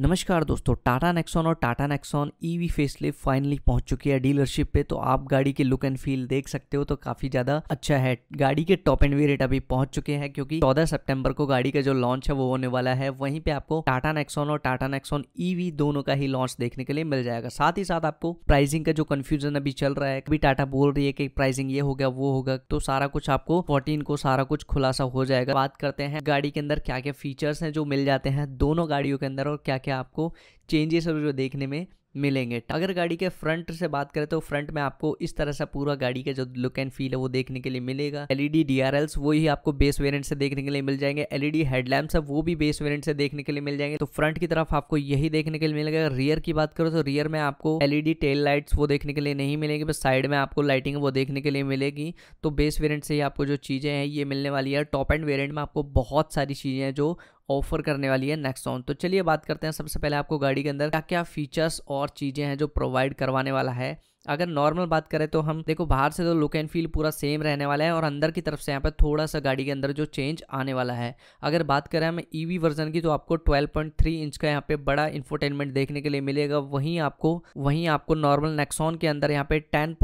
नमस्कार दोस्तों टाटा नेक्सॉन और Tata Nexon EV facelift finally पहुंच चुकी है डीलरशिप पे तो आप गाड़ी के लुक एंड फील देख सकते हो तो काफी ज्यादा अच्छा है गाड़ी के टॉप एंड वी रेट अभी पहुंच चुके हैं क्योंकि 14 सितंबर को गाड़ी का जो लॉन्च है वो होने वाला है वहीं पे आपको टाटा नेक्सॉन और टाटा नेक्सॉन ईवी e दोनों का ही लॉन्च देखने के लिए मिल जाएगा साथ ही साथ आपको प्राइसिंग का जो कन्फ्यूजन अभी चल रहा है कभी टाटा बोल रही है कि प्राइसिंग ये हो गया वो होगा तो सारा कुछ आपको फोर्टीन को सारा कुछ खुलासा हो जाएगा बात करते हैं गाड़ी के अंदर क्या क्या फीचर्स है जो मिल जाते हैं दोनों गाड़ियों के अंदर और क्या जाके आपको चेंजेस जो देखने में मिलेंगे अगर गाड़ी के फ्रंट से बात करें तो फ्रंट में आपको इस तरह से पूरा गाड़ी का जो लुक एंड फील है वो देखने के लिए मिलेगा एलईडी डीआरएल्स वो ही आपको बेस वेरिएंट से देखने के लिए मिल जाएंगे एलईडी हेडलैम्प्स है वो भी बेस वेरिएंट से देखने के लिए मिल जाएंगे तो फ्रंट की तरफ आपको यही देखने के लिए मिलेगा रियर की बात करो तो रियर में आपको एलईडी टेल लाइट्स वो देखने के लिए नहीं मिलेगी बस साइड में आपको लाइटिंग वो देखने के लिए मिलेगी तो बेस वेरियंट से ही आपको जो चीज़ें हैं ये मिलने वाली है टॉप एंड वेरियंट में आपको बहुत सारी चीज़ें हैं जो ऑफर करने वाली है ऑन तो चलिए बात करते हैं सबसे पहले आपको गाड़ी गाड़ी के अंदर क्या क्या फीचर्स और चीज़ें हैं जो प्रोवाइड करवाने वाला है अगर नॉर्मल बात करें तो हम देखो बाहर से तो लुक एंड फील पूरा सेम रहने वाला है और अंदर की तरफ से यहाँ पर थोड़ा सा गाड़ी के अंदर जो चेंज आने वाला है अगर बात करें हम ईवी e वर्जन की तो आपको 12.3 इंच का यहाँ पे बड़ा इंफोटेनमेंट देखने के लिए मिलेगा वहीं आपको वहीं आपको नॉर्मल नेक्सॉन के अंदर यहाँ पे टेन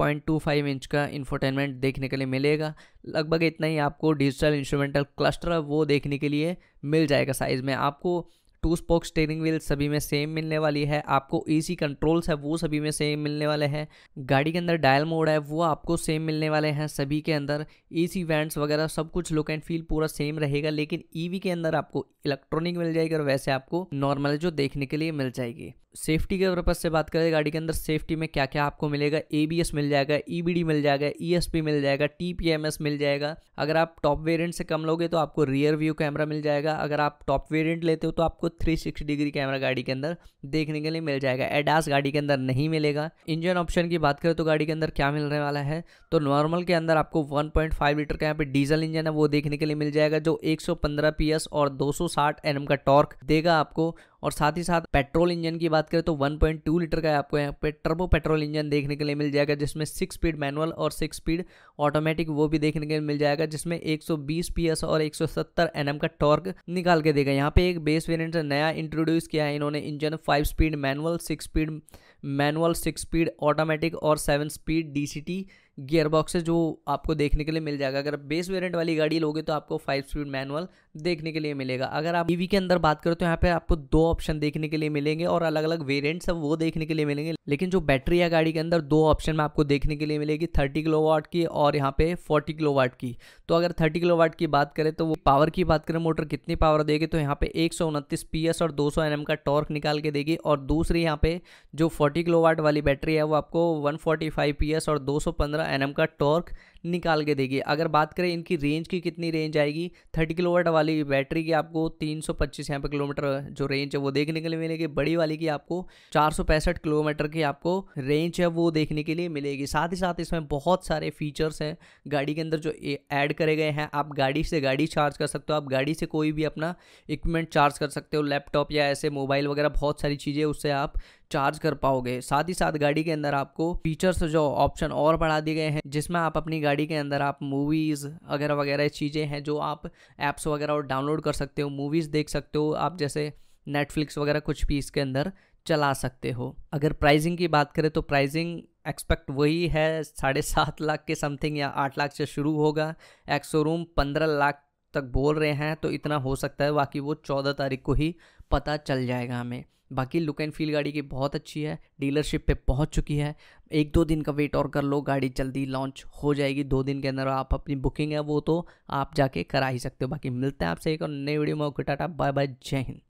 इंच का इंफोटेनमेंट देखने के लिए मिलेगा लगभग इतना ही आपको डिजिटल इंस्ट्रूमेंटल क्लस्टर वो देखने के लिए मिल जाएगा साइज़ में आपको टू स्पोक स्टेयरिंग व्हील सभी में सेम मिलने वाली है आपको ईसी कंट्रोल्स है वो सभी में सेम मिलने वाले हैं गाड़ी के अंदर डायल मोड है वो आपको सेम मिलने वाले हैं सभी के अंदर एसी वेंट्स वगैरह सब कुछ लुक एंड फील पूरा सेम रहेगा लेकिन ईवी के अंदर आपको इलेक्ट्रॉनिक मिल जाएगी और वैसे आपको नॉर्मल जो देखने के लिए मिल जाएगी सेफ्टी के पर्पज से बात करें गाड़ी के अंदर सेफ्टी में क्या क्या आपको मिलेगा ए मिल जाएगा ई e मिल जाएगा ई e मिल जाएगा टी मिल जाएगा अगर आप टॉप वेरियंट से कम लोगे तो आपको रियर व्यू कैमरा मिल जाएगा अगर आप टॉप वेरियंट लेते हो तो आपको 360 डिग्री कैमरा गाड़ी के अंदर देखने के लिए मिल जाएगा एडास गाड़ी के अंदर नहीं मिलेगा इंजन ऑप्शन की बात करें तो गाड़ी के अंदर क्या मिलने वाला है तो नॉर्मल के अंदर आपको 1.5 लीटर का यहाँ पे डीजल इंजन है वो देखने के लिए मिल जाएगा जो 115 पीएस और 260 एनएम का टॉर्क देगा आपको और साथ ही साथ पेट्रोल इंजन की बात करें तो 1.2 लीटर का आपको यहाँ पे टर्बो पेट्रोल इंजन देखने के लिए मिल जाएगा जिसमें सिक्स स्पीड मैनुअल और सिक्स स्पीड ऑटोमेटिक वो भी देखने के लिए मिल जाएगा जिसमें 120 पीएस और 170 सौ का टॉर्क निकाल के देगा यहाँ पे एक बेस वेरियंट नया इंट्रोड्यूस किया है इन्होंने engine five speed manual six speed manual six speed automatic और seven speed D gear boxes जो आपको देखने के लिए मिल जाएगा अगर बेस वेरिएंट वाली गाड़ी लोगे तो आपको फाइव स्पीड मैनुअल देखने के लिए मिलेगा अगर आप ईवी के अंदर बात करो तो यहाँ पे आपको दो ऑप्शन देखने के लिए मिलेंगे और अलग अलग वेरिएंट्स सब वो देखने के लिए मिलेंगे लेकिन जो बैटरी है गाड़ी के अंदर दो ऑप्शन में आपको देखने के लिए मिलेगी थर्टी किलो वाट की और यहाँ पे फोर्टी किलो वाट की तो अगर थर्टी किलो वाट की बात करें तो वो पावर की बात करें मोटर कितनी पावर देगी तो यहाँ पे एक सौ उनतीस पी एस और दो सौ एन एम का टॉर्क निकाल के देगी और दूसरी यहाँ पे जो फोर्टी किलो वाट वाली बैटरी है वो आपको one forty five P S और दो सौ पंद्रह एन एम का टॉर्क निकाल के देगी अगर बात करें इनकी रेंज की कितनी रेंज आएगी थर्टी किलोवाट वाली बैटरी की आपको तीन सौ पच्चीस यहाँ पर किलोमीटर जो रेंज है वो देखने के लिए मिलेगी बड़ी वाली की आपको चार सौ पैंसठ किलोमीटर की आपको रेंज है वो देखने के लिए मिलेगी साथ ही साथ इसमें बहुत सारे फीचर्स हैं गाड़ी के अंदर जो ऐड करे गए हैं आप गाड़ी से गाड़ी चार्ज कर सकते हो आप गाड़ी से कोई भी अपना इक्विपमेंट चार्ज कर सकते हो लैपटॉप या ऐसे मोबाइल वगैरह बहुत सारी चीज़ें उससे आप चार्ज कर पाओगे साथ ही साथ गाड़ी के अंदर आपको फीचर्स जो ऑप्शन और बढ़ा दिए गए हैं जिसमें आप अपनी गाड़ी के अंदर आप मूवीज़ वगैरह वगैरह चीज़ें हैं जो आप ऐप्स वगैरह और डाउनलोड कर सकते हो मूवीज़ देख सकते हो आप जैसे नेटफ्लिक्स वगैरह कुछ भी इसके अंदर चला सकते हो अगर प्राइजिंग की बात करें तो प्राइजिंग एक्सपेक्ट वही है साढ़े सात लाख के समथिंग या आठ लाख से शुरू होगा एक्सो रूम पंद्रह लाख तक बोल रहे हैं तो इतना हो सकता है बाकी वो चौदह तारीख को ही पता चल जाएगा हमें बाकी लुक एंड फील गाड़ी की बहुत अच्छी है डीलरशिप पे पहुंच चुकी है एक दो दिन का वेट और कर लो गाड़ी जल्दी लॉन्च हो जाएगी दो दिन के अंदर आप अपनी बुकिंग है वो तो आप जाके करा ही सकते हो बाकी मिलते हैं आपसे एक और नई वीडियो में ओके टाटा बाय बाय जय हिंद